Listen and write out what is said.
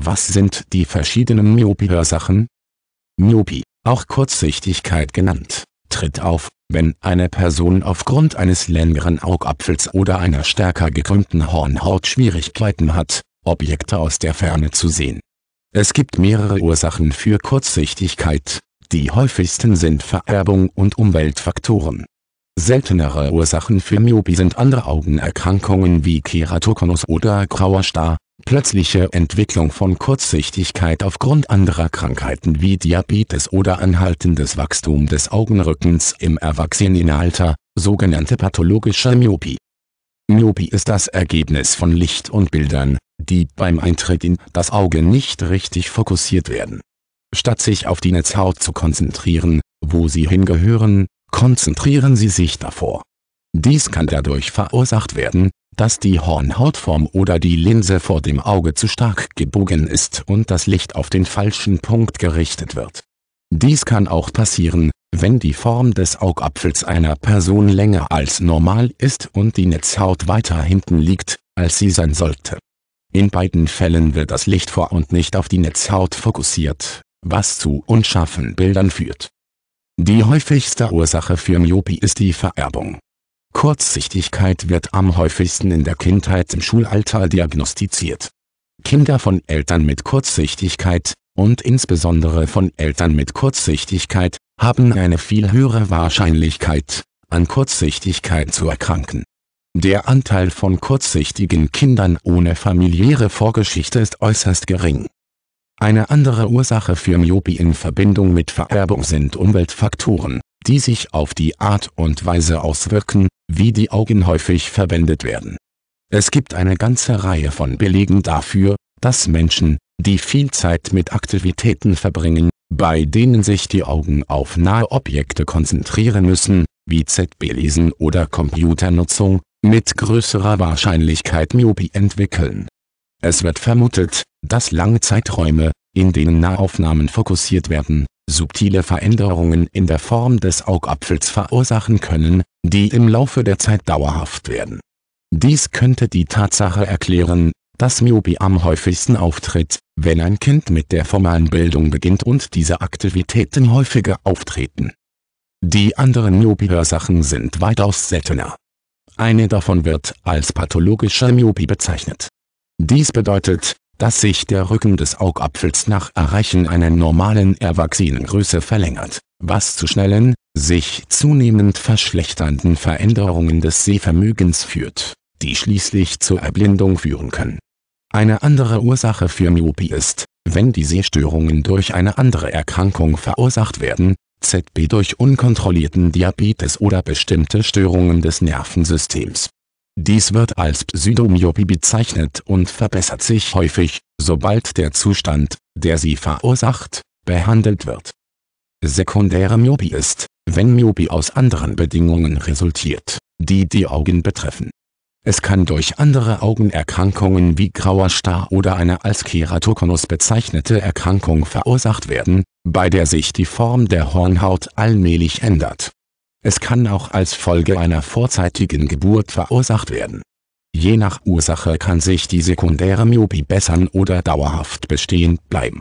Was sind die verschiedenen Myopieursachen? Myopie, auch Kurzsichtigkeit genannt, tritt auf, wenn eine Person aufgrund eines längeren Augapfels oder einer stärker gekrümmten Hornhaut Schwierigkeiten hat, Objekte aus der Ferne zu sehen. Es gibt mehrere Ursachen für Kurzsichtigkeit, die häufigsten sind Vererbung und Umweltfaktoren. Seltenere Ursachen für Myopie sind andere Augenerkrankungen wie Keratokonus oder grauer Star, plötzliche Entwicklung von Kurzsichtigkeit aufgrund anderer Krankheiten wie Diabetes oder anhaltendes Wachstum des Augenrückens im Erwachsenenalter, sogenannte pathologische Myopie. Myopie ist das Ergebnis von Licht und Bildern, die beim Eintritt in das Auge nicht richtig fokussiert werden. Statt sich auf die Netzhaut zu konzentrieren, wo sie hingehören, konzentrieren sie sich davor. Dies kann dadurch verursacht werden, dass die Hornhautform oder die Linse vor dem Auge zu stark gebogen ist und das Licht auf den falschen Punkt gerichtet wird. Dies kann auch passieren, wenn die Form des Augapfels einer Person länger als normal ist und die Netzhaut weiter hinten liegt, als sie sein sollte. In beiden Fällen wird das Licht vor und nicht auf die Netzhaut fokussiert, was zu unscharfen Bildern führt. Die häufigste Ursache für Myopie ist die Vererbung Kurzsichtigkeit wird am häufigsten in der Kindheit im Schulalter diagnostiziert. Kinder von Eltern mit Kurzsichtigkeit, und insbesondere von Eltern mit Kurzsichtigkeit, haben eine viel höhere Wahrscheinlichkeit, an Kurzsichtigkeit zu erkranken. Der Anteil von kurzsichtigen Kindern ohne familiäre Vorgeschichte ist äußerst gering. Eine andere Ursache für Myopie in Verbindung mit Vererbung sind Umweltfaktoren die sich auf die Art und Weise auswirken, wie die Augen häufig verwendet werden. Es gibt eine ganze Reihe von Belegen dafür, dass Menschen, die viel Zeit mit Aktivitäten verbringen, bei denen sich die Augen auf nahe Objekte konzentrieren müssen, wie ZB-Lesen oder Computernutzung, mit größerer Wahrscheinlichkeit Myopie entwickeln. Es wird vermutet, dass lange Zeiträume, in denen Nahaufnahmen fokussiert werden, subtile Veränderungen in der Form des Augapfels verursachen können, die im Laufe der Zeit dauerhaft werden. Dies könnte die Tatsache erklären, dass Myopie am häufigsten auftritt, wenn ein Kind mit der formalen Bildung beginnt und diese Aktivitäten häufiger auftreten. Die anderen Myopie-Ursachen sind weitaus seltener. Eine davon wird als pathologische Myopie bezeichnet. Dies bedeutet, dass sich der Rücken des Augapfels nach Erreichen einer normalen Erwachsenengröße verlängert, was zu schnellen, sich zunehmend verschlechternden Veränderungen des Sehvermögens führt, die schließlich zur Erblindung führen können. Eine andere Ursache für Myopie ist, wenn die Sehstörungen durch eine andere Erkrankung verursacht werden, ZB durch unkontrollierten Diabetes oder bestimmte Störungen des Nervensystems dies wird als Pseudomyopie bezeichnet und verbessert sich häufig, sobald der Zustand, der sie verursacht, behandelt wird. Sekundäre Myopie ist, wenn Myopie aus anderen Bedingungen resultiert, die die Augen betreffen. Es kann durch andere Augenerkrankungen wie grauer Star oder eine als Keratokonus bezeichnete Erkrankung verursacht werden, bei der sich die Form der Hornhaut allmählich ändert es kann auch als Folge einer vorzeitigen Geburt verursacht werden. Je nach Ursache kann sich die sekundäre Myopie bessern oder dauerhaft bestehend bleiben